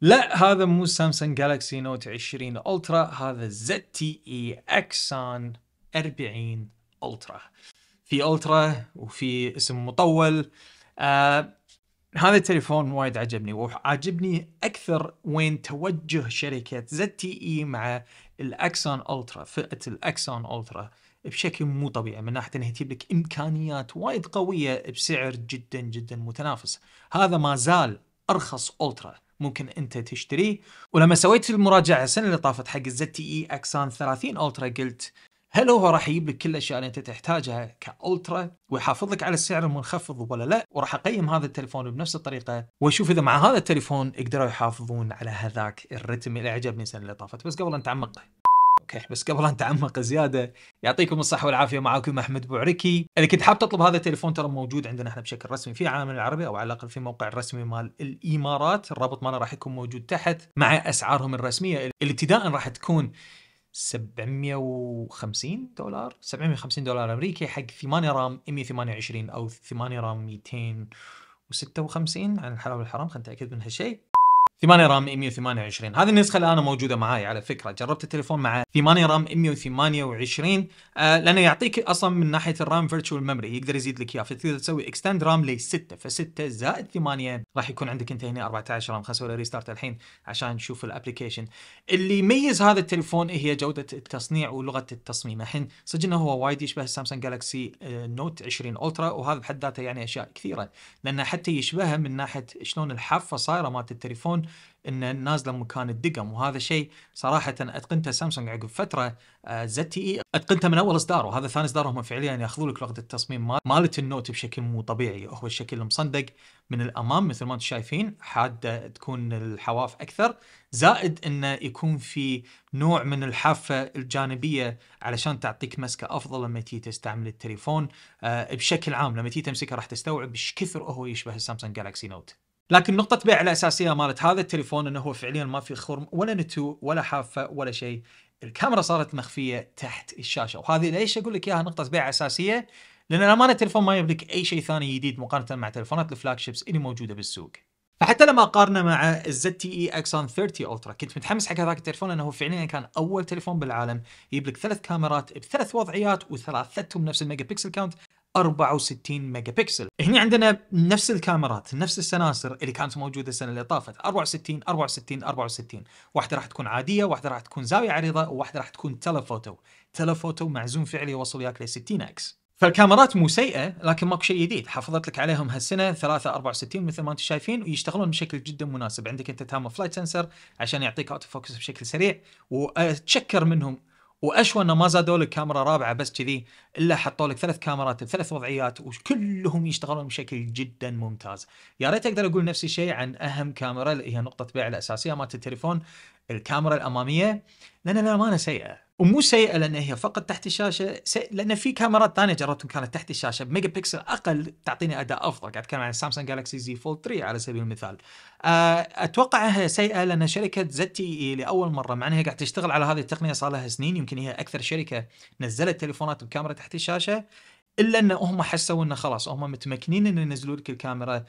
لا هذا مو سامسونج جالكسي نوت 20 الترا هذا زد تي اي اكسان 40 الترا في الترا وفي اسم مطول آه هذا التليفون وايد عجبني وعجبني اكثر وين توجه شركه زد تي اي مع الاكسون الترا فئه الاكسون الترا بشكل مو طبيعي من ناحيه انه يجيب لك امكانيات وايد قويه بسعر جدا جدا متنافس هذا ما زال ارخص الترا ممكن انت تشتريه ولما سويت المراجعه السنه اللي طافت حق الزد تي اي اكسان 30 الترا قلت هل هو راح يجيب لك كل الاشياء اللي انت تحتاجها كالترا ويحافظ لك على السعر المنخفض ولا لا وراح اقيم هذا التليفون بنفس الطريقه واشوف اذا مع هذا التليفون يقدروا يحافظون على هذاك الرتم اللي عجبني السنه اللي طافت بس قبل ان نتعمق اوكي بس قبل ان نتعمق زياده يعطيكم الصحه والعافيه معاكم احمد بوعركي اذا كنت حاب تطلب هذا التليفون ترى موجود عندنا احنا بشكل رسمي في عالم العربي او على الاقل في الموقع الرسمي مال الامارات الرابط مالنا راح يكون موجود تحت مع اسعارهم الرسميه اللي ابتداء راح تكون 750 دولار 750 دولار امريكي حق 8 رام 128 او 8 رام 256 عن الحلال والحرام خلينا نتاكد من هالشيء 8 رام 128 هذه النسخه الان موجوده معي على فكره جربت التليفون مع 8 رام 128 آه لانه يعطيك اصلا من ناحيه الرام فيرتشوال ميموري يقدر يزيد لك اياه فتقدر تسوي اكستند رام ل 6 ف6 زائد 8 راح يكون عندك انت هنا 14 رام خلنا نسوي ريستارت الحين عشان نشوف الابلكيشن اللي يميز هذا التليفون هي جوده التصنيع ولغه التصميم الحين صدق انه هو وايد يشبه السامسونج جالكسي نوت 20 الترا وهذا بحد ذاته يعني اشياء كثيره لانه حتى يشبهها من ناحيه شلون الحافه صايره مالت التليفون ان نازله مكان الدقم وهذا شيء صراحه اتقنته سامسونج عقب فتره آه، زد تي اي اتقنته من اول اصدار وهذا ثاني اصدار هم فعليا ياخذوا لك لغه التصميم مالت النوت بشكل مو طبيعي هو الشكل المصندق من الامام مثل ما انتم شايفين حاده تكون الحواف اكثر زائد انه يكون في نوع من الحافه الجانبيه علشان تعطيك مسكه افضل لما تيجي تستعمل التليفون آه، بشكل عام لما تيجي تمسكه راح تستوعب ايش كثر هو يشبه السامسونج جالكسي نوت لكن نقطة بيع الأساسية مالت هذا التليفون أنه هو فعليا ما في خرم ولا نتو ولا حافة ولا شيء الكاميرا صارت مخفية تحت الشاشة وهذه ليش أقول لك إياها نقطة بيع أساسية لأن الأمانة التليفون ما يملك أي شيء ثاني جديد مقارنة مع تليفونات الفلاج شيبس اللي موجودة بالسوق فحتى لما قارنا مع الزد تي اي اكسون 30 الترا كنت متحمس حق هذاك التليفون لانه فعليا كان اول تليفون بالعالم يجيب لك ثلاث كاميرات بثلاث وضعيات وثلاثتهم نفس الميجا بكسل كاونت 64 ميجا بكسل هنا عندنا نفس الكاميرات نفس السناسر اللي كانت موجوده السنه اللي طافت 64 64 64 واحده راح تكون عاديه واحده راح تكون زاويه عريضه وواحده راح تكون تلفوتو تلفوتو معزوم فعلي يوصل وياك ل 60 اكس فالكاميرات مو سيئه لكن ماكو شيء جديد حافظت لك عليهم هالسنه 3 64 مثل ما انتم شايفين ويشتغلون بشكل جدا مناسب عندك انت تام فلايت سنسر عشان يعطيك اوتو فوكس بشكل سريع وتشكر منهم واشوى انه ما زادوا لك كاميرا رابعه بس كذي الا حطوا لك ثلاث كاميرات بثلاث وضعيات وكلهم يشتغلون بشكل جدا ممتاز. يا ريت اقدر اقول نفس الشيء عن اهم كاميرا اللي هي نقطه بيع الاساسيه مالت التليفون الكاميرا الاماميه لان الامانه سيئه ومو سيئه لان هي فقط تحت الشاشه سيئة لان في كاميرات ثانيه جربتهم كانت تحت الشاشه بميجا بكسل اقل تعطيني اداء افضل قاعد اتكلم عن سامسونج جالكسي زي فولد 3 على سبيل المثال آه، اتوقع انها سيئه لان شركه زد تي اي لاول مره مع انها قاعد تشتغل على هذه التقنيه صار لها سنين يمكن هي اكثر شركه نزلت تليفونات بكاميرا تحت الشاشه الا ان هم حسوا انه خلاص هم متمكنين انه ينزلوا لك الكاميرا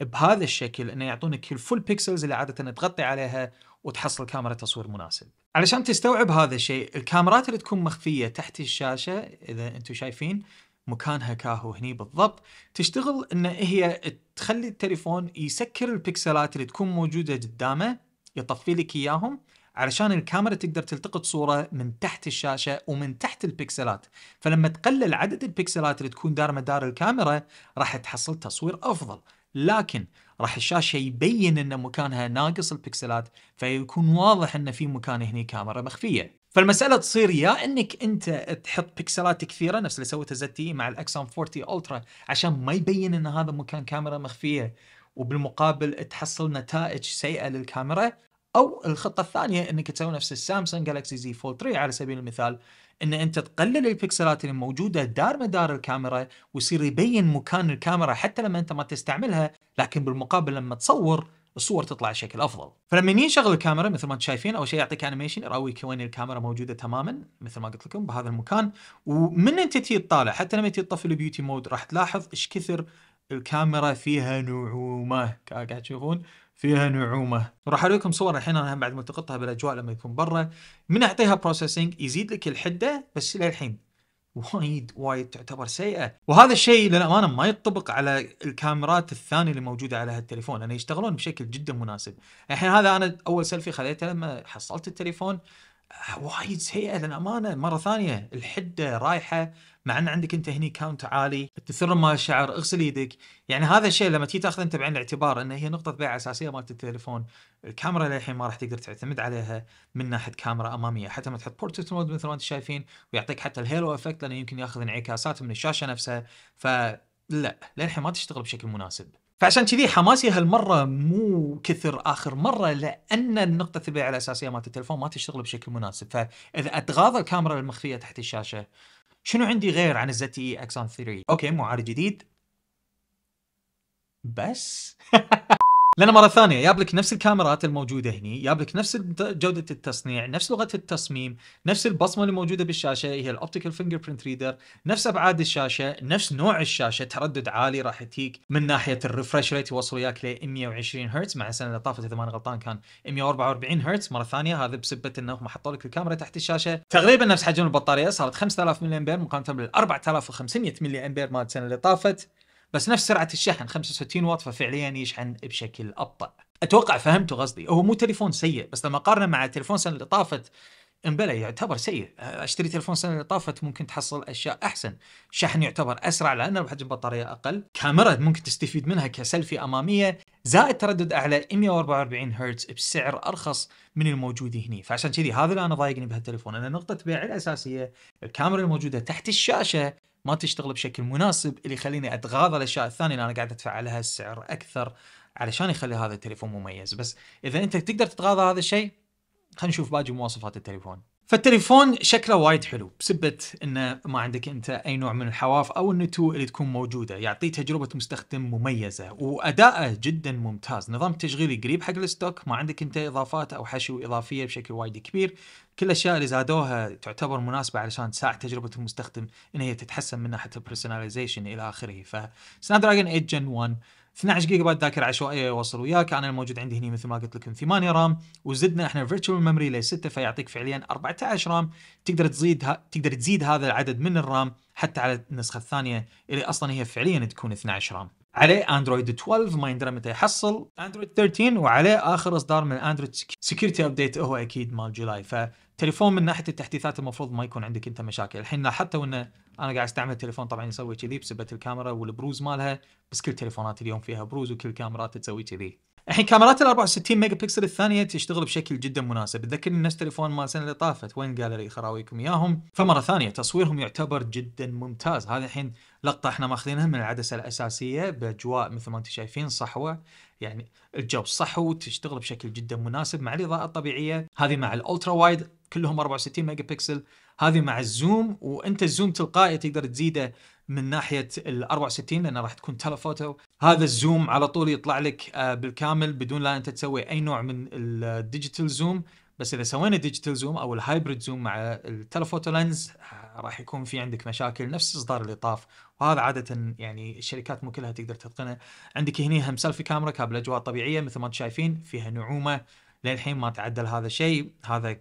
بهذا الشكل انه يعطونك الفول بيكسلز اللي عاده تغطي عليها وتحصل كاميرا تصوير مناسب. علشان تستوعب هذا الشيء الكاميرات اللي تكون مخفيه تحت الشاشه اذا انتم شايفين مكانها كاهو هني بالضبط تشتغل ان هي تخلي التليفون يسكر البكسلات اللي تكون موجوده قدامه يطفي لك اياهم علشان الكاميرا تقدر تلتقط صوره من تحت الشاشه ومن تحت البكسلات فلما تقلل عدد البكسلات اللي تكون دار مدار الكاميرا راح تحصل تصوير افضل لكن راح الشاشه يبين ان مكانها ناقص البكسلات فيكون واضح ان في مكان هني كاميرا مخفيه فالمساله تصير يا انك انت تحط بكسلات كثيره نفس اللي سوته زد تي مع الاكسون 40 الترا عشان ما يبين ان هذا مكان كاميرا مخفيه وبالمقابل تحصل نتائج سيئه للكاميرا او الخطه الثانيه انك تسوي نفس السامسونج جالكسي زي فول 3 على سبيل المثال ان انت تقلل البكسلات اللي موجوده دار مدار الكاميرا ويصير يبين مكان الكاميرا حتى لما انت ما تستعملها لكن بالمقابل لما تصور الصور تطلع بشكل افضل فلما ينشغل الكاميرا مثل ما انتم شايفين اول شيء يعطيك انيميشن يراويك وين الكاميرا موجوده تماما مثل ما قلت لكم بهذا المكان ومن انت تجي تطالع حتى لما تجي تطفي البيوتي مود راح تلاحظ ايش كثر الكاميرا فيها نعومه قاعد تشوفون فيها نعومه وراح اوريكم صور الحين انا بعد ما التقطها بالاجواء لما يكون برا من اعطيها بروسيسنج يزيد لك الحده بس للحين وايد وايد تعتبر سيئه وهذا الشيء للامانه ما ينطبق على الكاميرات الثانيه اللي موجوده على هالتليفون لان يعني يشتغلون بشكل جدا مناسب الحين هذا انا اول سيلفي خذيته لما حصلت التليفون وايد سيئه للامانه مره ثانيه الحده رايحه مع ان عندك انت هني كاونت عالي التثرم مال الشعر اغسل ايدك يعني هذا الشيء لما تيجي تاخذ انت بعين الاعتبار انه هي نقطه بيع اساسيه مالت التليفون الكاميرا للحين ما راح تقدر تعتمد عليها من ناحيه كاميرا اماميه حتى لما تحط بورتريت مود مثل ما انتم شايفين ويعطيك حتى الهيلو افكت لانه يمكن ياخذ انعكاسات من الشاشه نفسها فلا للحين ما تشتغل بشكل مناسب فعشان كذي حماسي هالمره مو كثر اخر مره لان النقطه الثبيه على اساسيه مالت التلفون ما تشتغل بشكل مناسب فاذا اتغاضى الكاميرا المخفيه تحت الشاشه شنو عندي غير عن الزد اي اكسون 3 اوكي معالج جديد بس لان مره ثانيه جاب لك نفس الكاميرات الموجوده هني، جاب لك نفس جوده التصنيع، نفس لغه التصميم، نفس البصمه اللي موجوده بالشاشه هي الاوبتيكال فينجر برنت ريدر، نفس ابعاد الشاشه، نفس نوع الشاشه، تردد عالي راح تجيك من ناحيه الريفرش ريت يوصل وياك ل 120 هرتز، مع السنه اللي طافت اذا ماني غلطان كان 144 هرتز، مره ثانيه هذا بسبه انهم حطوا لك الكاميرا تحت الشاشه، تقريبا نفس حجم البطاريه صارت 5000 ملي امبير مقارنه بال 4500 ملي امبير مال السنه اللي طافت، بس نفس سرعه الشحن 65 واط ففعليا يشحن بشكل ابطا اتوقع فهمتوا قصدي هو مو تليفون سيء بس لما قارنه مع تليفون السنه اللي طافت امبلى يعتبر سيء اشتري تليفون السنه اللي طافت ممكن تحصل اشياء احسن شحن يعتبر اسرع لانه حجم البطاريه اقل كاميرا ممكن تستفيد منها كسلفي اماميه زائد تردد اعلى 144 هرتز بسعر ارخص من الموجود هنا فعشان كذي هذا اللي انا ضايقني بهالتليفون انا نقطه بيع الاساسيه الكاميرا الموجوده تحت الشاشه ما تشتغل بشكل مناسب اللي يخليني اتغاضى الاشياء الثانيه اللي انا قاعد ادفع عليها السعر اكثر علشان يخلي هذا التليفون مميز بس اذا انت تقدر تتغاضى هذا الشيء خلينا نشوف باقي مواصفات التليفون فالتليفون شكله وايد حلو بسبة انه ما عندك انت اي نوع من الحواف او النتو اللي تكون موجوده، يعطيه تجربه مستخدم مميزه واداءه جدا ممتاز، نظام تشغيلي قريب حق الستوك، ما عندك انت اضافات او حشو اضافيه بشكل وايد كبير، كل الاشياء اللي زادوها تعتبر مناسبه علشان تساعد تجربه المستخدم ان هي تتحسن من ناحيه البرسوناليزيشن الى اخره، فسناب دراجون 8 جن 1 12 جيجا بايت ذاكره عشوائيه يوصل وياك انا الموجود عندي هنا مثل ما قلت لكم 8 رام وزدنا احنا فيرتشوال ميموري ل 6 فيعطيك فعليا 14 رام تقدر تزيد تقدر تزيد هذا العدد من الرام حتى على النسخه الثانيه اللي اصلا هي فعليا تكون 12 رام عليه اندرويد 12 ما يندرى متى يحصل اندرويد 13 وعليه اخر اصدار من اندرويد سكيورتي ابديت هو اكيد مال جولاي فتليفون من ناحيه التحديثات المفروض ما يكون عندك انت مشاكل الحين لاحظتوا انه انا قاعد استعمل تليفون طبعا يسوي كذي بسبه الكاميرا والبروز مالها بس كل تليفونات اليوم فيها بروز وكل كاميرات تسوي كذي الحين كاميرات ال 64 ميجا بكسل الثانيه تشتغل بشكل جدا مناسب تذكرني نفس تليفون مال السنه اللي طافت وين جالري خراويكم اياهم فمره ثانيه تصويرهم يعتبر جدا ممتاز هذا الحين لقطه احنا ماخذينها من العدسه الاساسيه باجواء مثل ما انتم شايفين صحوه يعني الجو صحو تشتغل بشكل جدا مناسب مع الاضاءه الطبيعيه هذه مع الالترا وايد كلهم 64 ميجا بكسل هذه مع الزوم وانت الزوم تلقائي تقدر تزيده من ناحيه ال 64 لانه راح تكون تلفوتو هذا الزوم على طول يطلع لك آه، بالكامل بدون لا انت تسوي اي نوع من الديجيتال زوم بس اذا سوينا ديجيتال زوم او الهايبرد زوم مع التلفوتو لينز آه، راح يكون في عندك مشاكل نفس اصدار طاف وهذا عاده يعني الشركات مو كلها تقدر تتقنه عندك هنا هم سيلفي كاميرا كابل اجواء طبيعيه مثل ما انتم شايفين فيها نعومه للحين ما تعدل هذا الشيء هذا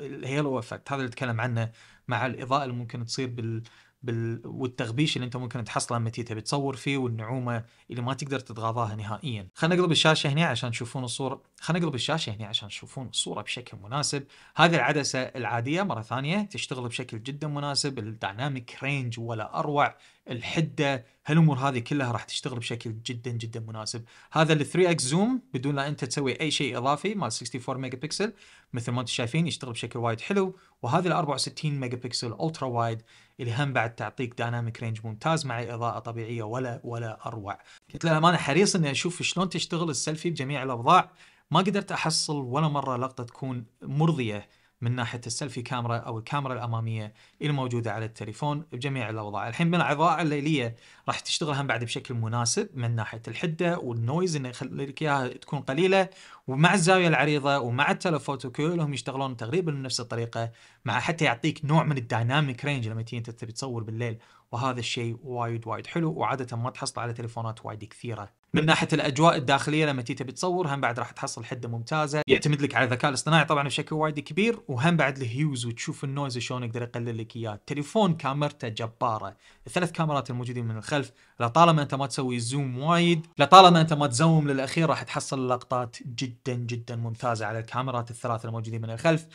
الهيلو افكت هذا اللي نتكلم عنه مع الاضاءه اللي ممكن تصير بال بال والتغبيش اللي انت ممكن تحصله لما تبي تصور فيه والنعومه اللي ما تقدر تتغاضاها نهائيا. خلينا نقلب الشاشه هنا عشان تشوفون الصوره، خلينا نقلب الشاشه هنا عشان تشوفون الصوره بشكل مناسب. هذه العدسه العاديه مره ثانيه تشتغل بشكل جدا مناسب، الدايناميك رينج ولا اروع، الحده هالامور هذه كلها راح تشتغل بشكل جدا جدا مناسب هذا ال 3 اكس زوم بدون لا انت تسوي اي شيء اضافي مال 64 ميجا بكسل مثل ما انتم شايفين يشتغل بشكل وايد حلو وهذا ال 64 ميجا بكسل الترا وايد اللي هم بعد تعطيك دايناميك رينج ممتاز مع اضاءه طبيعيه ولا ولا اروع قلت له انا حريص اني اشوف شلون تشتغل السيلفي بجميع الاوضاع ما قدرت احصل ولا مره لقطه تكون مرضيه من ناحيه السيلفي كاميرا او الكاميرا الاماميه الموجوده على التليفون بجميع الاوضاع، الحين من الاضاءه الليليه راح تشتغل هم بعد بشكل مناسب من ناحيه الحده والنويز انه يخلي لك اياها تكون قليله ومع الزاويه العريضه ومع التلفوتو كلهم يشتغلون تقريبا بنفس الطريقه مع حتى يعطيك نوع من الدايناميك رينج لما تيجي انت تبي تصور بالليل وهذا الشيء وايد وايد حلو وعاده ما تحصل على تليفونات وايد كثيره من ناحيه الاجواء الداخليه لما تيجي تبي تصور هم بعد راح تحصل حده ممتازه يعتمد لك على الذكاء الاصطناعي طبعا بشكل وايد كبير وهم بعد الهيوز وتشوف النويز شلون يقدر يقلل لك اياه تليفون كاميرته جباره الثلاث كاميرات الموجودين من الخلف لطالما انت ما تسوي زوم وايد لطالما انت ما تزوم للاخير راح تحصل لقطات جدا جدا ممتازه على الكاميرات الثلاث الموجودين من الخلف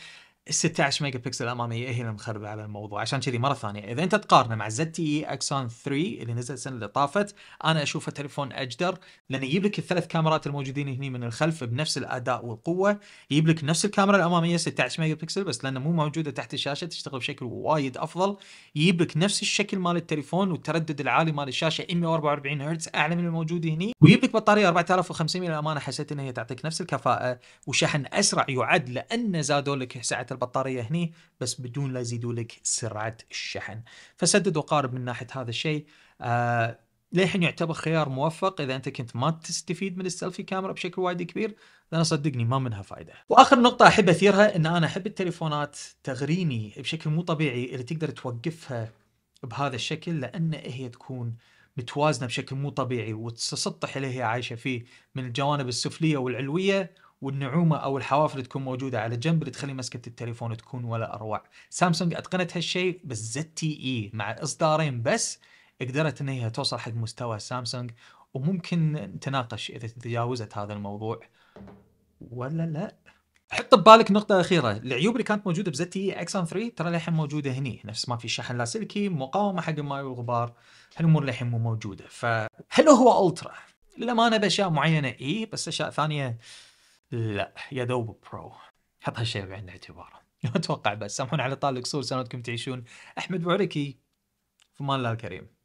ال 16 ميجا بكسل الاماميه هي اللي مخربه على الموضوع عشان كذي مره ثانيه اذا انت تقارنه مع زد تي اي اكسون 3 اللي نزل السنه اللي طافت انا اشوفه تليفون اجدر لانه يجيب لك الثلاث كاميرات الموجودين هنا من الخلف بنفس الاداء والقوه يجيب لك نفس الكاميرا الاماميه 16 ميجا بكسل بس لانه مو موجوده تحت الشاشه تشتغل بشكل وايد افضل يجيب لك نفس الشكل مال التليفون والتردد العالي مال الشاشه 144 هرتز اعلى من الموجود هنا ويجيب لك بطاريه 4500 للامانه حسيت انها هي تعطيك نفس الكفاءه وشحن اسرع يعد لان زادوا لك سعه البطاريه هني بس بدون لا يزيدوا لك سرعه الشحن فسدد وقارب من ناحيه هذا الشيء آه للحين يعتبر خيار موفق اذا انت كنت ما تستفيد من السيلفي كاميرا بشكل وايد كبير لان صدقني ما منها فائده. واخر نقطه احب اثيرها ان انا احب التليفونات تغريني بشكل مو طبيعي اللي تقدر توقفها بهذا الشكل لان هي تكون متوازنه بشكل مو طبيعي وتسطح اللي هي عايشه فيه من الجوانب السفليه والعلويه والنعومه او الحواف اللي تكون موجوده على جنب اللي تخلي مسكه التليفون تكون ولا اروع سامسونج اتقنت هالشيء بس زد تي اي مع اصدارين بس قدرت ان هي توصل حق مستوى سامسونج وممكن نتناقش اذا تجاوزت هذا الموضوع ولا لا حط ببالك نقطة أخيرة، العيوب اللي كانت موجودة بزد تي اكسون 3 ترى للحين موجودة هني، نفس ما في شحن لاسلكي، مقاومة حق الماء والغبار، هالأمور للحين مو موجودة، فهل هو الترا؟ للأمانة بأشياء معينة إي بس أشياء ثانية لا يا دوب برو حط هالشيء بعين الاعتبار اتوقع بس سامحونا على طال القصور سنواتكم تعيشون احمد بوعركي في امان الله الكريم